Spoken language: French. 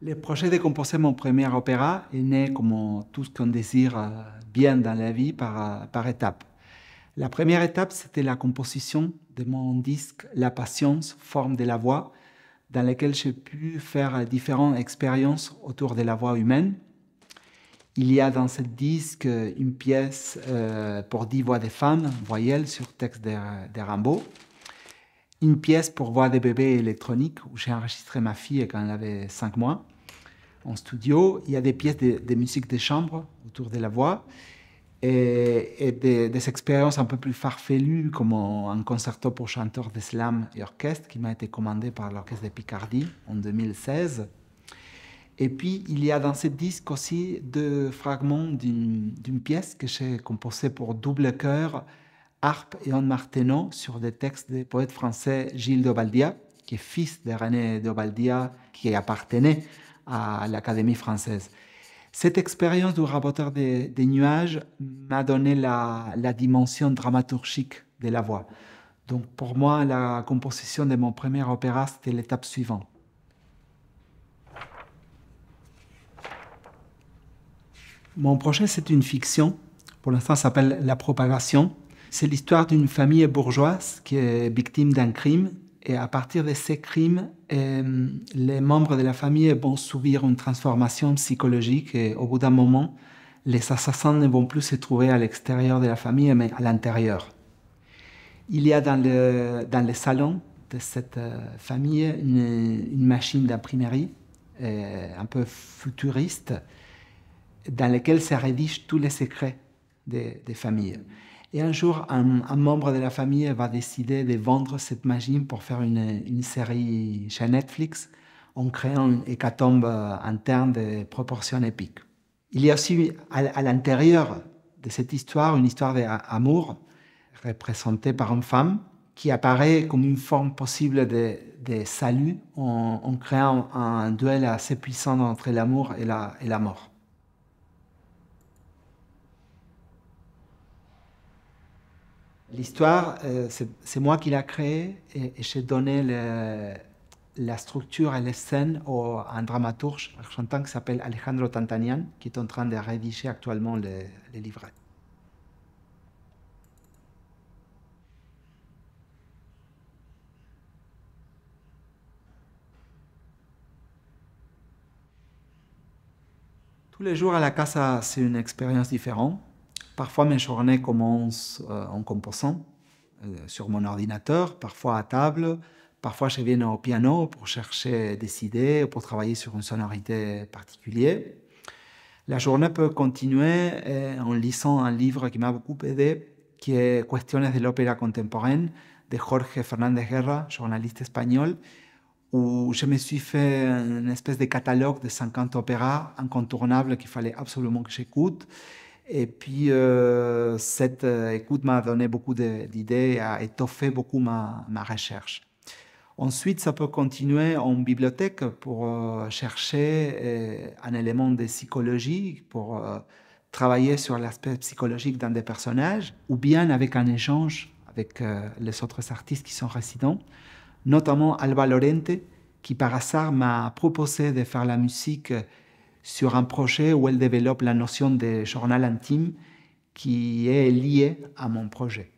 Le projet de composer mon premier opéra est né, comme tout ce qu'on désire euh, bien dans la vie, par, étape. Euh, étapes. La première étape, c'était la composition de mon disque La Patience, forme de la voix, dans lequel j'ai pu faire euh, différentes expériences autour de la voix humaine. Il y a dans ce disque une pièce euh, pour dix voix de femmes, voyelles, sur texte de, de, Une pièce pour voix de bébé électronique, où j'ai enregistré ma fille quand elle avait cinq mois, en studio. Il y a des pièces de, musique de chambre autour de la voix et, des, des, expériences un peu plus farfelues, comme un concerto pour chanteurs d'islam et orchestre qui m'a été commandé par l'Orchestre de Picardie en 2016. Et puis, il y a dans ce disque aussi deux fragments d'une pièce que j'ai composée pour double chœur, harpe et Anne Marteneau, sur des textes du poète français Gilles Dobaldia, qui est fils de René Dobaldia, qui appartenait à l'Académie française. Cette expérience du raboteur des, nuages m'a donné la, la dimension dramaturgique de la voix. Donc pour moi, la composition de mon premier opéra, c'était l'étape suivante. Mon projet, c'est une fiction. Pour l'instant, s'appelle La propagation. C'est l'histoire d'une famille bourgeoise qui est victime d'un crime. Et à partir de ces crimes, euh, les membres de la famille vont subir une transformation psychologique. Et au bout d'un moment, les assassins ne vont plus se trouver à l'extérieur de la famille, mais à l'intérieur. Il y a dans le, dans salon de cette euh, famille une machine d'imprimerie, euh, un peu futuriste, dans lequel se rédigent tous les secrets des, familles. Et un jour, un, membre de la famille va décider de vendre cette magie pour faire une, série chez Netflix en créant une hécatombe euh, interne de proportions épiques. Il y a aussi à, l'intérieur de cette histoire une histoire d'amour représentée par une femme qui apparaît comme une forme possible de, salut en, créant un, duel assez puissant entre l'amour et la mort. L'histoire, euh, c'est moi qui l'ai créée et, j'ai donné la structure et les scènes au, à un dramaturge argentin qui s'appelle Alejandro Tantanian, qui est en train de rédiger actuellement les, les livrets. Tous les jours à la casa, c'est une expérience différente. Parfois, mes journées commencent euh, en composant euh, sur mon ordinateur, parfois à table, parfois je viens au piano pour chercher des idées, ou pour travailler sur une sonorité particulière. La journée peut continuer euh, en lisant un livre qui m'a beaucoup aidé, qui est Questiones de l'opéra contemporaine de Jorge Fernández Guerra, journaliste espagnol, où je me suis fait une espèce de catalogue de 50 opéras incontournables qu'il fallait absolument que j'écoute. Et puis, euh, cette euh, écoute m'a donné beaucoup d'idées et a étoffé beaucoup ma, recherche. Ensuite, ça peut continuer en bibliothèque pour euh, chercher un élément de psychologie, pour travailler sur l'aspect psychologique dans des personnages, ou bien avec un échange avec les autres artistes qui sont résidents, notamment Alba Lorente, qui par hasard m'a proposé de faire la musique sur un projet où elle développe la notion de journal intime qui est liée à mon projet.